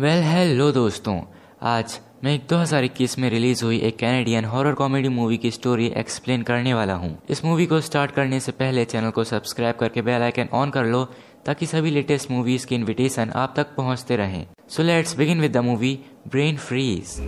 Well hello दोस्तों आज मैं दो हजार इक्कीस में रिलीज हुई एक कैनेडियन हॉरर कॉमेडी मूवी की स्टोरी एक्सप्लेन करने वाला हूँ इस मूवी को स्टार्ट करने से पहले चैनल को सब्सक्राइब करके बेल आइकन ऑन कर लो ताकि सभी लेटेस्ट मूवीज की इनविटेशन आप तक पहुँचते रहें so let's begin with the movie brain freeze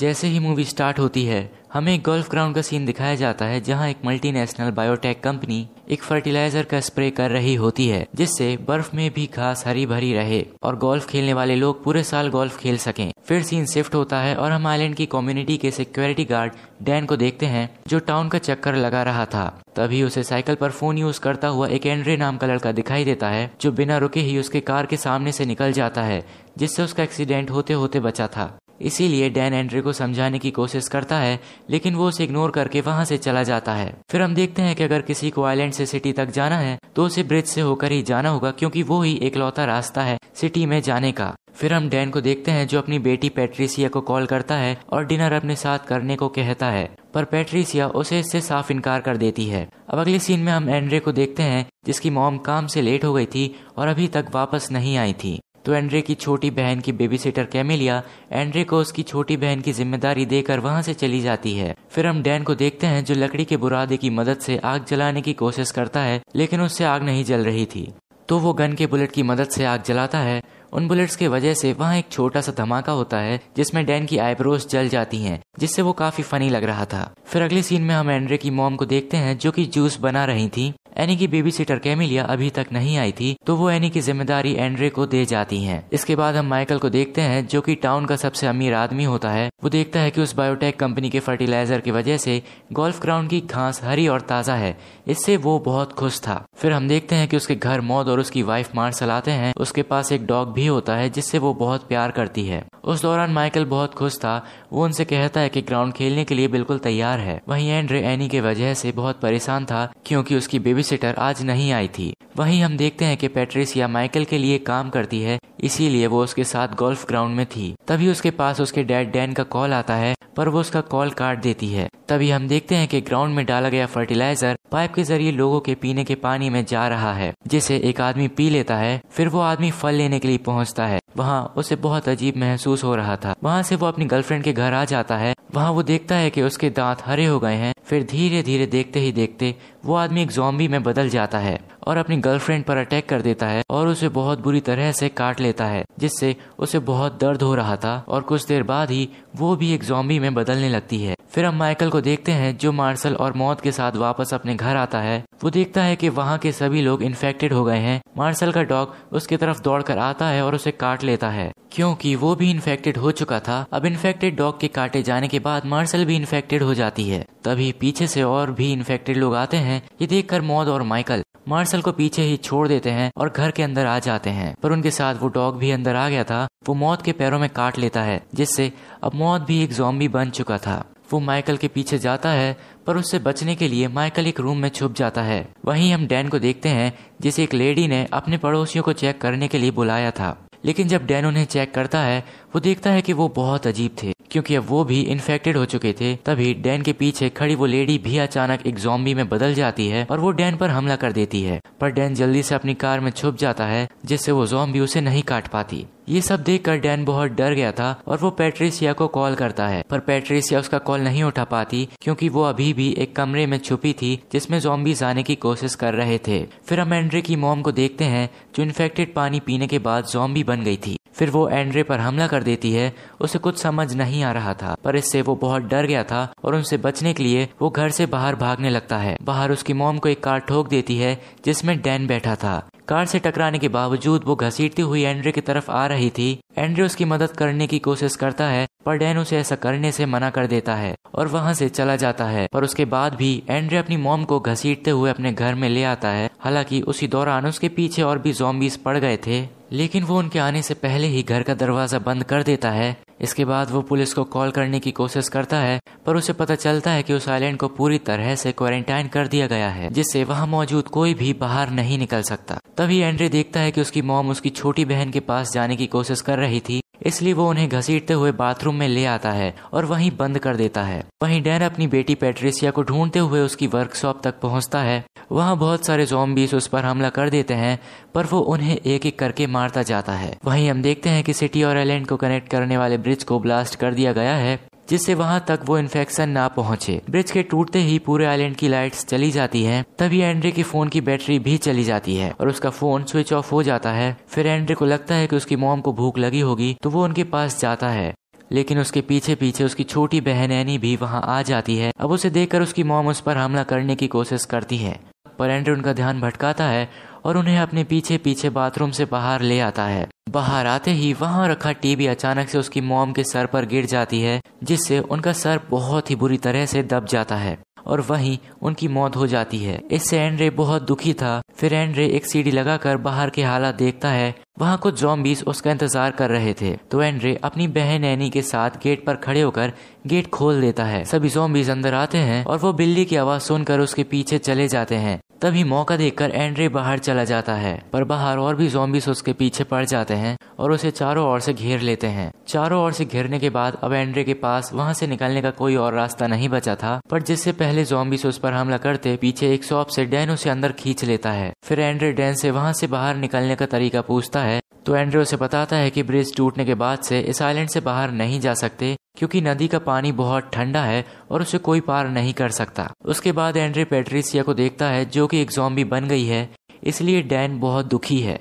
जैसे ही मूवी स्टार्ट होती है हमें गोल्फ ग्राउंड का सीन दिखाया जाता है जहां एक मल्टीनेशनल बायोटेक कंपनी एक फर्टिलाइजर का स्प्रे कर रही होती है जिससे बर्फ में भी घास हरी भरी रहे और गोल्फ खेलने वाले लोग पूरे साल गोल्फ खेल सकें फिर सीन शिफ्ट होता है और हम आइलैंड की कम्युनिटी के सिक्योरिटी गार्ड डैन को देखते हैं जो टाउन का चक्कर लगा रहा था तभी उसे साइकिल पर फोन यूज करता हुआ एक एंड्रे नाम का लड़का दिखाई देता है जो बिना रुके ही उसके कार के सामने से निकल जाता है जिससे उसका एक्सीडेंट होते होते बचा था इसीलिए डैन एंड्रे को समझाने की कोशिश करता है लेकिन वो उसे इग्नोर करके वहाँ से चला जाता है फिर हम देखते हैं कि अगर किसी को आइलैंड से सिटी तक जाना है तो उसे ब्रिज से होकर ही जाना होगा क्योंकि वो ही एक रास्ता है सिटी में जाने का फिर हम डैन को देखते हैं जो अपनी बेटी पेट्रीसिया को कॉल करता है और डिनर अपने साथ करने को कहता है पर पेट्रिसिया उसे इससे साफ इनकार कर देती है अब अगले सीन में हम एंड्रे को देखते हैं जिसकी मॉम काम से लेट हो गई थी और अभी तक वापस नहीं आई थी तो एंड्रे की छोटी बहन की बेबी सीटर कैमिलिया एंड्रे को उसकी छोटी बहन की जिम्मेदारी देकर वहां से चली जाती है फिर हम डैन को देखते हैं जो लकड़ी के बुरादे की मदद से आग जलाने की कोशिश करता है लेकिन उससे आग नहीं जल रही थी तो वो गन के बुलेट की मदद से आग जलाता है उन बुलेट्स के वजह से वहाँ एक छोटा सा धमाका होता है जिसमें डैन की आईब्रोज जल जाती हैं जिससे वो काफी फनी लग रहा था फिर अगले सीन में हम एंड्रे की मॉम को देखते हैं जो कि जूस बना रही थी एनी की बेबी सीटर कैमिलिया अभी तक नहीं आई थी तो वो एनी की जिम्मेदारी एंड्रे को दे जाती हैं। इसके बाद हम माइकल को देखते हैं जो कि टाउन का सबसे अमीर आदमी होता है वो देखता है कि उस बायोटेक कंपनी के फर्टिलाइजर की वजह से गोल्फ ग्राउंड की घास हरी और ताज़ा है इससे वो बहुत खुश था फिर हम देखते हैं कि उसके घर मौत और उसकी वाइफ मार्शल आते हैं उसके पास एक डॉग भी होता है जिससे वो बहुत प्यार करती है उस दौरान माइकल बहुत खुश था वो उनसे कहता है कि ग्राउंड खेलने के लिए बिल्कुल तैयार है वहीं एंड्रे एनी के वजह से बहुत परेशान था क्योंकि उसकी बेबीसिटर आज नहीं आई थी वहीं हम देखते हैं कि पेट्रिसिया माइकल के लिए काम करती है इसीलिए वो उसके साथ गोल्फ ग्राउंड में थी तभी उसके पास उसके डैड डैन का कॉल आता है पर वो उसका कॉल काट देती है तभी हम देखते हैं कि ग्राउंड में डाला गया फर्टिलाइजर पाइप के जरिए लोगों के पीने के पानी में जा रहा है जिसे एक आदमी पी लेता है फिर वो आदमी फल लेने के लिए पहुंचता है वहाँ उसे बहुत अजीब महसूस हो रहा था वहाँ से वो अपनी गर्लफ्रेंड के घर आ जाता है वहाँ वो देखता है कि उसके दांत हरे हो गए हैं फिर धीरे धीरे देखते ही देखते वो आदमी एक जॉम्बी में बदल जाता है और अपनी गर्लफ्रेंड पर अटैक कर देता है और उसे बहुत बुरी तरह से काट लेता है जिससे उसे बहुत दर्द हो रहा था और कुछ देर बाद ही वो भी एक जॉम्बी में बदलने लगती है फिर हम माइकल को देखते हैं जो मार्शल और मौत के साथ वापस अपने घर आता है वो देखता है कि वहाँ के सभी लोग इन्फेक्टेड हो गए हैं मार्शल का डॉग उसकी तरफ दौड़कर आता है और उसे काट लेता है क्योंकि वो भी इन्फेक्टेड हो चुका था अब इन्फेक्टेड डॉग के काटे जाने के बाद मार्शल भी इन्फेक्टेड हो जाती है तभी पीछे से और भी इन्फेक्टेड लोग आते हैं ये देख मौत और माइकल मार्शल को पीछे ही छोड़ देते हैं और घर के अंदर आ जाते हैं पर उनके साथ वो डॉग भी अंदर आ गया था वो मौत के पैरों में काट लेता है जिससे अब मौत भी एक जॉम्बी बन चुका था वो माइकल के पीछे जाता है पर उससे बचने के लिए माइकल एक रूम में छुप जाता है वहीं हम डैन को देखते हैं जिसे एक लेडी ने अपने पड़ोसियों को चेक करने के लिए बुलाया था लेकिन जब डैन उन्हें चेक करता है वो देखता है कि वो बहुत अजीब थे क्योंकि अब वो भी इन्फेक्टेड हो चुके थे तभी डैन के पीछे खड़ी वो लेडी भी अचानक एक जॉम्बी में बदल जाती है और वो डैन पर हमला कर देती है पर डैन जल्दी से अपनी कार में छुप जाता है जिससे वो जॉम्बी उसे नहीं काट पाती ये सब देखकर डैन बहुत डर गया था और वो पेट्रेसिया को कॉल करता है पर पेट्रेसिया उसका कॉल नहीं उठा पाती क्योंकि वो अभी भी एक कमरे में छुपी थी जिसमें जॉम्बी आने की कोशिश कर रहे थे फिर हम एंड्रे की मोम को देखते हैं जो इन्फेक्टेड पानी पीने के बाद जॉम्बी बन गई थी फिर वो एंड्रे पर हमला कर देती है उसे कुछ समझ नहीं आ रहा था पर इससे वो बहुत डर गया था और उनसे बचने के लिए वो घर से बाहर भागने लगता है बाहर उसकी मोम को एक कार ठोक देती है जिसमें डैन बैठा था कार से टकराने के बावजूद वो घसीटती हुई एंड्रे की तरफ आ रही थी एंड्रे उसकी मदद करने की कोशिश करता है पर डैन उसे ऐसा करने से मना कर देता है और वहां से चला जाता है पर उसके बाद भी एंड्रे अपनी मोम को घसीटते हुए अपने घर में ले आता है हालांकि उसी दौरान उसके पीछे और भी जोम्बिस पड़ गए थे लेकिन वो उनके आने से पहले ही घर का दरवाजा बंद कर देता है इसके बाद वो पुलिस को कॉल करने की कोशिश करता है पर उसे पता चलता है कि उस आइलैंड को पूरी तरह से क्वारंटाइन कर दिया गया है जिससे वहाँ मौजूद कोई भी बाहर नहीं निकल सकता तभी एंड्री देखता है कि उसकी मॉम उसकी छोटी बहन के पास जाने की कोशिश कर रही थी इसलिए वो उन्हें घसीटते हुए बाथरूम में ले आता है और वहीं बंद कर देता है वहीं डैन अपनी बेटी पेट्रिसिया को ढूंढते हुए उसकी वर्कशॉप तक पहुंचता है वहां बहुत सारे जोम्बीस उस पर हमला कर देते हैं पर वो उन्हें एक एक करके मारता जाता है वहीं हम देखते हैं कि सिटी और आइलैंड को कनेक्ट करने वाले ब्रिज को ब्लास्ट कर दिया गया है जिससे वहाँ तक वो इन्फेक्शन ना पहुँचे ब्रिज के टूटते ही पूरे आइलैंड की लाइट्स चली जाती है तभी एंड्रे के फोन की बैटरी भी चली जाती है और उसका फोन स्विच ऑफ हो जाता है फिर एंड्रे को लगता है कि उसकी मोम को भूख लगी होगी तो वो उनके पास जाता है लेकिन उसके पीछे पीछे उसकी छोटी बहन एनी भी वहाँ आ जाती है अब उसे देखकर उसकी मोम उस पर हमला करने की कोशिश करती है पर एंड्रे उनका ध्यान भटकाता है और उन्हें अपने पीछे पीछे बाथरूम से बाहर ले आता है बाहर आते ही वहाँ रखा टीवी अचानक से उसकी मोम के सर पर गिर जाती है जिससे उनका सर बहुत ही बुरी तरह से दब जाता है और वहीं उनकी मौत हो जाती है इससे एंड्रे बहुत दुखी था फिर एंड्रे एक सीढ़ी लगाकर बाहर के हालात देखता है वहाँ कुछ जॉम्बीज उसका इंतजार कर रहे थे तो एंड्रे अपनी बहन एनी के साथ गेट पर खड़े होकर गेट खोल देता है सभी जॉम्बीज अंदर आते हैं और वो बिल्ली की आवाज सुनकर उसके पीछे चले जाते हैं तभी मौका देखकर एंड्रे बाहर चला जाता है पर बाहर और भी जोम्बिस उसके पीछे पड़ जाते हैं और उसे चारों ओर से घेर लेते हैं चारों ओर से घेरने के बाद अब एंड्रे के पास वहाँ से निकलने का कोई और रास्ता नहीं बचा था पर जिससे पहले जोम्बिस उस पर हमला करते पीछे एक शॉप से डैन उसे अंदर खींच लेता है फिर एंड्रे डैन से वहाँ से बाहर निकलने का तरीका पूछता है तो एंड्रयू उसे बताता है कि ब्रिज टूटने के बाद से इस आइलैंड से बाहर नहीं जा सकते क्योंकि नदी का पानी बहुत ठंडा है और उसे कोई पार नहीं कर सकता उसके बाद एंड्रयू पेट्रिसिया को देखता है जो कि एक जॉम्बी बन गई है इसलिए डैन बहुत दुखी है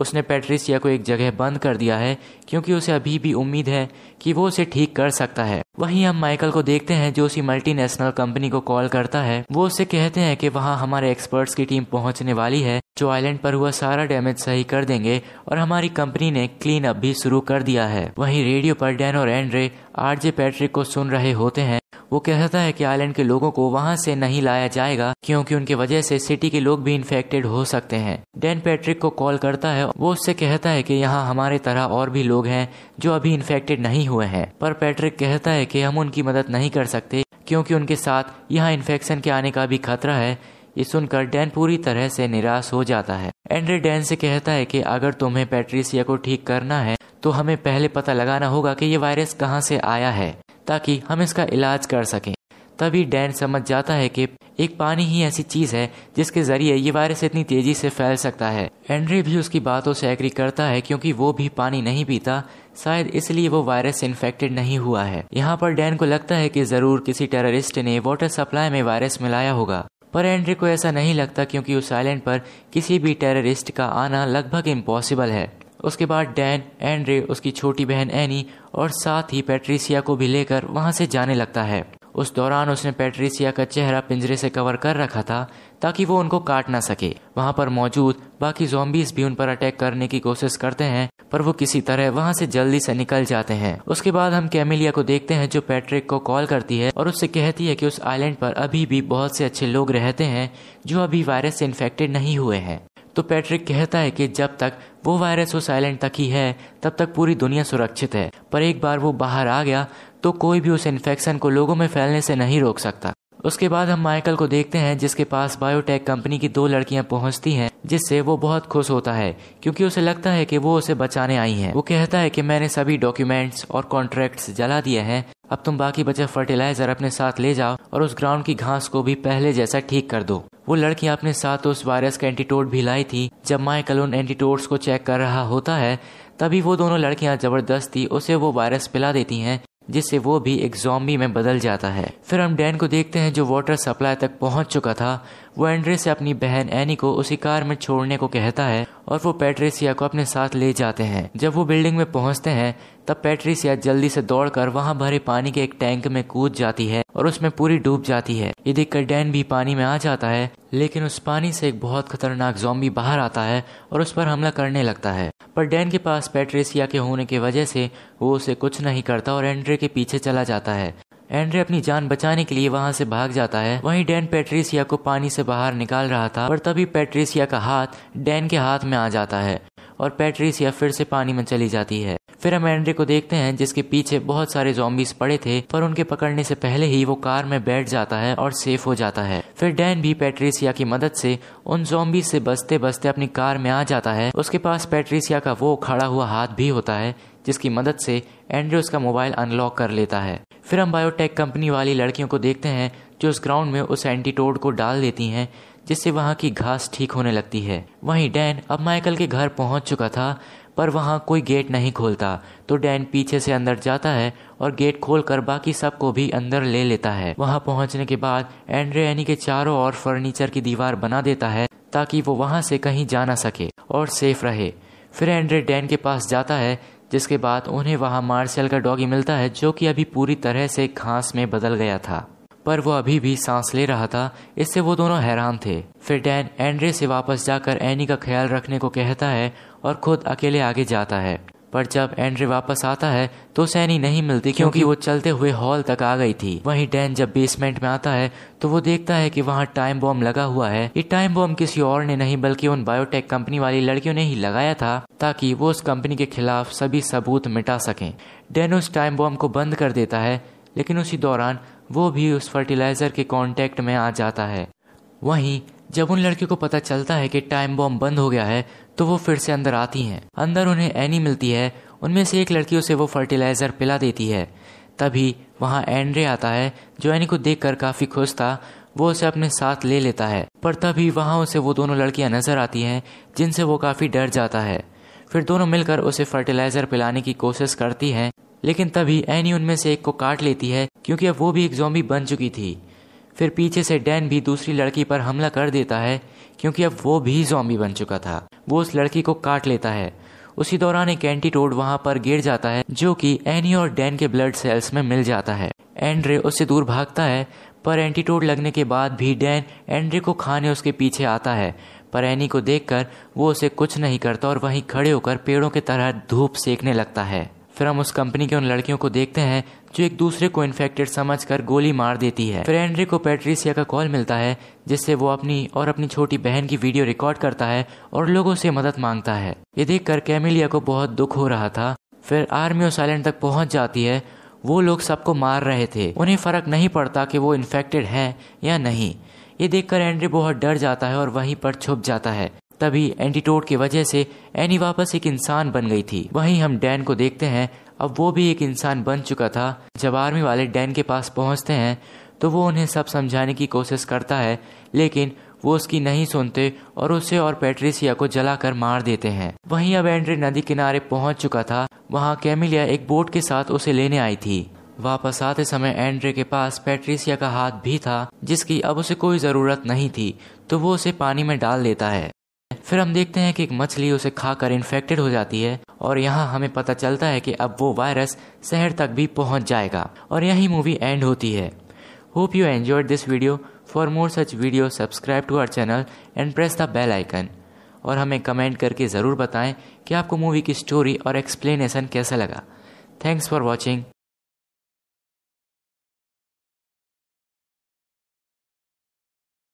उसने पेट्रिसिया को एक जगह बंद कर दिया है क्योंकि उसे अभी भी उम्मीद है कि वो उसे ठीक कर सकता है वहीं हम माइकल को देखते हैं जो उसी मल्टीनेशनल कंपनी को कॉल करता है वो उसे कहते हैं कि वहाँ हमारे एक्सपर्ट्स की टीम पहुँचने वाली है जो आइलैंड पर हुआ सारा डैमेज सही कर देंगे और हमारी कंपनी ने क्लीन अप भी शुरू कर दिया है वहीं रेडियो पर डैन और एंड्रे आरजे पैट्रिक को सुन रहे होते हैं वो कहता है कि आइलैंड के लोगों को वहां से नहीं लाया जाएगा क्योंकि उनके वजह से सिटी के लोग भी इन्फेक्टेड हो सकते हैं डैन पैट्रिक को कॉल करता है वो उससे कहता है कि यहाँ हमारे तरह और भी लोग हैं जो अभी इन्फेक्टेड नहीं हुए हैं पर पैट्रिक कहता है कि हम उनकी मदद नहीं कर सकते क्योंकि उनके साथ यहाँ इन्फेक्शन के आने का भी खतरा है ये सुनकर डैन पूरी तरह से निराश हो जाता है एंड्री डैन से कहता है कि अगर तुम्हें पैट्रिसिया को ठीक करना है तो हमें पहले पता लगाना होगा कि ये वायरस कहाँ से आया है ताकि हम इसका इलाज कर सकें तभी डैन समझ जाता है कि एक पानी ही ऐसी चीज है जिसके जरिए ये वायरस इतनी तेजी से फैल सकता है एंड्री भी उसकी बातों से एग्री करता है क्योंकि वो भी पानी नहीं पीता शायद इसलिए वो वायरस से इन्फेक्टेड नहीं हुआ है यहाँ पर डैन को लगता है कि जरूर किसी टेररिस्ट ने वाटर सप्लाई में वायरस मिलाया होगा पर एंड्री को ऐसा नहीं लगता क्योंकि उस आइलैंड पर किसी भी टेररिस्ट का आना लगभग इम्पॉसिबल है उसके बाद डैन एंड्रे उसकी छोटी बहन एनी और साथ ही पेट्रीसिया को भी लेकर वहाँ से जाने लगता है उस दौरान उसने पेट्रीसिया का चेहरा पिंजरे से कवर कर रखा था ताकि वो उनको काट ना सके वहाँ पर मौजूद बाकी जोम्बिस भी उन पर अटैक करने की कोशिश करते हैं पर वो किसी तरह वहाँ से जल्दी से निकल जाते हैं उसके बाद हम कैमिलिया को देखते हैं जो पैट्रिक को कॉल करती है और उससे कहती है कि उस आइलैंड पर अभी भी बहुत से अच्छे लोग रहते हैं जो अभी वायरस से इन्फेक्टेड नहीं हुए हैं तो पैट्रिक कहता है कि जब तक वो वायरस उस आइलैंड तक ही है तब तक पूरी दुनिया सुरक्षित है पर एक बार वो बाहर आ गया तो कोई भी उस इन्फेक्शन को लोगों में फैलने से नहीं रोक सकता उसके बाद हम माइकल को देखते हैं जिसके पास बायोटेक कंपनी की दो लड़कियां पहुंचती हैं जिससे वो बहुत खुश होता है क्योंकि उसे लगता है कि वो उसे बचाने आई हैं। वो कहता है कि मैंने सभी डॉक्यूमेंट्स और कॉन्ट्रैक्ट्स जला दिए हैं अब तुम बाकी बचे फर्टिलाइजर अपने साथ ले जाओ और उस ग्राउंड की घास को भी पहले जैसा ठीक कर दो वो लड़की अपने साथ उस वायरस का एंटीटोड भी लाई थी जब माइकल उन एंटीटोड्स को चेक कर रहा होता है तभी वो दोनों लड़कियां जबरदस्ती उसे वो वायरस पिला देती हैं जिससे वो भी एक जॉम्बी में बदल जाता है फिर हम डैन को देखते हैं जो वाटर सप्लाई तक पहुंच चुका था वो एंड्रे से अपनी बहन एनी को उसी कार में छोड़ने को कहता है और वो पेट्रेसिया को अपने साथ ले जाते हैं जब वो बिल्डिंग में पहुंचते हैं तब पेट्रेसिया जल्दी से दौड़कर वहां भरे पानी के एक टैंक में कूद जाती है और उसमें पूरी डूब जाती है ये देखकर डैन भी पानी में आ जाता है लेकिन उस पानी से एक बहुत खतरनाक जॉम्बी बाहर आता है और उस पर हमला करने लगता है पर डैन के पास पेट्रेसिया के होने की वजह से वो उसे कुछ नहीं करता और एंड्रे के पीछे चला जाता है एंड्रे अपनी जान बचाने के लिए वहां से भाग जाता है वहीं डैन पेट्रिसिया को पानी से बाहर निकाल रहा था पर तभी पेट्रिसिया का हाथ डैन के हाथ में आ जाता है और पेट्रिसिया फिर से पानी में चली जाती है फिर हम एंड्रे को देखते हैं जिसके पीछे बहुत सारे जॉम्बिस पड़े थे पर उनके पकड़ने से पहले ही वो कार में बैठ जाता है और सेफ हो जाता है फिर डैन भी पेट्रिसिया की मदद से उन जॉम्बिस से बचते बचते अपनी कार में आ जाता है उसके पास पेट्रिसिया का वो खड़ा हुआ हाथ भी होता है जिसकी मदद से एंड्रयू उसका मोबाइल अनलॉक कर लेता है फिर हम बायोटेक कंपनी वाली लड़कियों को देखते हैं जो उस ग्राउंड में उस एंटीटोड को डाल देती हैं जिससे वहाँ की घास ठीक होने लगती है वहीं डैन अब माइकल के घर पहुँच चुका था पर वहाँ कोई गेट नहीं खोलता तो डैन पीछे से अंदर जाता है और गेट खोलकर बाकी सबको भी अंदर ले लेता है वहाँ पहुँचने के बाद एंड्रे एनी के चारों ओर फर्नीचर की दीवार बना देता है ताकि वो वहाँ से कहीं जा ना सके और सेफ रहे फिर एंड्रे डैन के पास जाता है जिसके बाद उन्हें वहां मार्शल का डॉगी मिलता है जो कि अभी पूरी तरह से घास में बदल गया था पर वो अभी भी सांस ले रहा था इससे वो दोनों हैरान थे फिर डैन एंड्रे से वापस जाकर एनी का ख्याल रखने को कहता है और खुद अकेले आगे जाता है पर जब एंड्री वापस आता है तो सैनी नहीं मिलती क्योंकि वो चलते हुए हॉल तक आ गई थी वहीं डैन जब बेसमेंट में आता है तो वो देखता है कि वहाँ टाइम बॉम्ब लगा हुआ है ये टाइम बॉम्ब किसी और ने नहीं बल्कि उन बायोटेक कंपनी वाली लड़कियों ने ही लगाया था ताकि वो उस कंपनी के खिलाफ सभी सबूत मिटा सके डैन उस टाइम बॉम्ब को बंद कर देता है लेकिन उसी दौरान वो भी उस फर्टिलाइजर के कॉन्टेक्ट में आ जाता है वहीं जब उन लड़कियों को पता चलता है कि टाइम बॉम्ब बंद हो गया है तो वो फिर से अंदर आती हैं अंदर उन्हें एनी मिलती है उनमें से एक लड़की उसे वो फर्टिलाइज़र पिला देती है तभी वहाँ एंड्रे आता है जो एनी को देखकर काफ़ी खुश था वो उसे अपने साथ ले लेता है पर तभी वहाँ उसे वो दोनों लड़कियाँ नज़र आती हैं जिनसे वो काफ़ी डर जाता है फिर दोनों मिलकर उसे फर्टिलाइज़र पिलाने की कोशिश करती हैं लेकिन तभी एनी उनमें से एक को काट लेती है क्योंकि अब वो भी एक जोम्बी बन चुकी थी फिर पीछे से डैन भी दूसरी लड़की पर हमला कर देता है क्योंकि अब वो भी जॉम्बी बन चुका था वो उस लड़की को काट लेता है उसी दौरान एक एंटी टोड वहां पर गिर जाता है जो कि एनी और डैन के ब्लड सेल्स में मिल जाता है एंड्रे उससे दूर भागता है पर एंटीटोड लगने के बाद भी डैन एंड्रे को खाने उसके पीछे आता है पर एनी को देखकर वो उसे कुछ नहीं करता और वहीं खड़े होकर पेड़ों के तरह धूप सेकने लगता है फिर हम उस कंपनी के उन लड़कियों को देखते हैं जो एक दूसरे को इन्फेक्टेड समझकर गोली मार देती है फिर एंड्री को पेट्रीसिया का कॉल मिलता है जिससे वो अपनी और अपनी छोटी बहन की वीडियो रिकॉर्ड करता है और लोगों से मदद मांगता है ये देखकर कैमिलिया को बहुत दुख हो रहा था फिर आर्मी उस आइलैंड तक पहुंच जाती है वो लोग सबको मार रहे थे उन्हें फ़र्क नहीं पड़ता कि वो इन्फेक्टेड है या नहीं ये देखकर एंड्री बहुत डर जाता है और वहीं पर छुप जाता है तभी एंटीटोड की वजह से एनी वापस एक इंसान बन गई थी वहीं हम डैन को देखते हैं अब वो भी एक इंसान बन चुका था जब आर्मी वाले डैन के पास पहुंचते हैं तो वो उन्हें सब समझाने की कोशिश करता है लेकिन वो उसकी नहीं सुनते और उसे और पेट्रिसिया को जलाकर मार देते हैं वहीं अब एंड्री नदी किनारे पहुंच चुका था वहां कैमिलिया एक बोट के साथ उसे लेने आई थी वापस आते समय एंड्रे के पास पेट्रिसिया का हाथ भी था जिसकी अब उसे कोई जरूरत नहीं थी तो वो उसे पानी में डाल देता है फिर हम देखते हैं कि एक मछली उसे खाकर इन्फेक्टेड हो जाती है और यहाँ हमें पता चलता है कि अब वो वायरस शहर तक भी पहुँच जाएगा और यही मूवी एंड होती है hope you enjoyed this video for more such video subscribe to our channel and press the bell icon और हमें कमेंट करके ज़रूर बताएं कि आपको मूवी की स्टोरी और एक्सप्लेनेशन कैसा लगा थैंक्स फॉर वॉचिंग